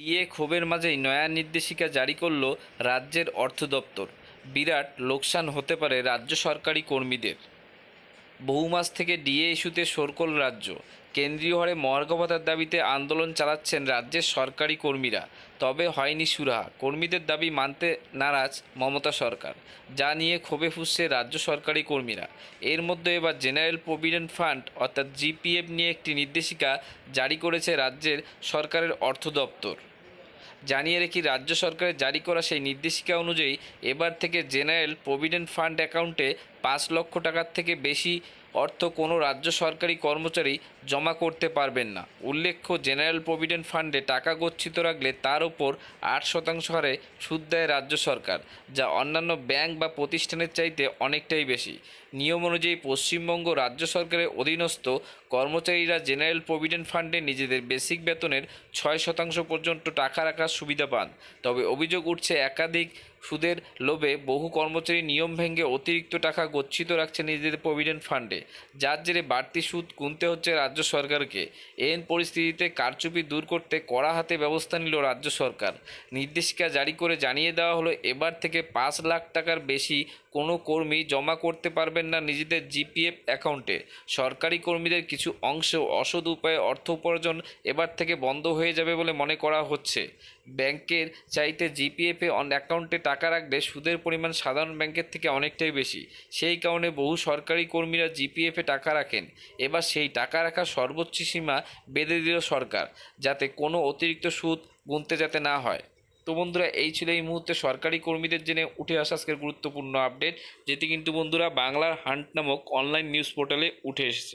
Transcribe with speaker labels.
Speaker 1: দিয়ে ক্ষোভের মাঝেই নয়া নির্দেশিকা জারি করল রাজ্যের অর্থ দপ্তর বিরাট লোকসান হতে পারে রাজ্য সরকারি কর্মীদের বহু মাস থেকে ডিএ ইস্যুতে সরকল রাজ্য কেন্দ্রীয় হরে মহার্ঘভাতার দাবিতে আন্দোলন চালাচ্ছেন রাজ্যের সরকারি কর্মীরা তবে হয়নি সুরাহা কর্মীদের দাবি মানতে নারাজ মমতা সরকার যা নিয়ে ক্ষোভে ফুসছে রাজ্য সরকারি কর্মীরা এর মধ্যে এবার জেনারেল প্রভিডেন্ট ফান্ড অর্থাৎ জিপিএফ নিয়ে একটি নির্দেশিকা জারি করেছে রাজ্যের সরকারের অর্থ দপ্তর জানিয়ে রেখি রাজ্য সরকারের জারি করা সেই নির্দেশিকা অনুযায়ী এবার থেকে জেনারেল প্রভিডেন্ট ফান্ড অ্যাকাউন্টে পাঁচ লক্ষ টাকার থেকে বেশি অর্থ কোনো রাজ্য সরকারি কর্মচারী জমা করতে পারবেন না উল্লেখ্য জেনারেল প্রভিডেন্ট ফান্ডে টাকা গচ্ছিত রাখলে তার উপর আট শতাংশ হারে সুদ দেয় রাজ্য সরকার যা অন্যান্য ব্যাংক বা প্রতিষ্ঠানের চাইতে অনেকটাই বেশি নিয়ম অনুযায়ী পশ্চিমবঙ্গ রাজ্য সরকারের অধীনস্থ কর্মচারীরা জেনারেল প্রভিডেন্ট ফান্ডে নিজেদের বেসিক বেতনের ছয় শতাংশ পর্যন্ত টাকা রাখার সুবিধা পান তবে অভিযোগ উঠছে একাধিক সুদের লোভে বহু কর্মচারী নিয়ম ভেঙে অতিরিক্ত টাকা গচ্ছিত রাখছে নিজেদের প্রভিডেন্ট ফান্ডে যার জেরে বাড়তি সুদ গুনতে হচ্ছে রাজ্য সরকারকে এন পরিস্থিতিতে কারচুপি দূর করতে কড়া হাতে ব্যবস্থা নিল রাজ্য সরকার নির্দেশিকা জারি করে জানিয়ে দেওয়া হলো এবার থেকে পাঁচ লাখ টাকার বেশি কোনো কর্মী জমা করতে পারবেন না নিজেদের জিপিএফ অ্যাকাউন্টে সরকারি কর্মীদের কিছু অংশ অসদ উপায়ে অর্থ উপার্জন এবার থেকে বন্ধ হয়ে যাবে বলে মনে করা হচ্ছে ব্যাংকের চাইতে জিপিএফে অ্যাকাউন্টে টাকা রাখলে সুদের পরিমাণ সাধারণ ব্যাংকের থেকে অনেকটাই বেশি সেই কারণে বহু সরকারি কর্মীরা জিপিএফে টাকা রাখেন এবার সেই টাকা রাখার সর্বোচ্চ সীমা বেঁধে দিল সরকার যাতে কোনো অতিরিক্ত সুদ গুনতে যাতে না হয় তো বন্ধুরা এই ছিল এই মুহূর্তে সরকারি কর্মীদের জেনে উঠে আসা আজকের গুরুত্বপূর্ণ আপডেট যেটি কিন্তু বন্ধুরা বাংলার হান্ট নামক অনলাইন নিউজ পোর্টালে উঠে এসেছে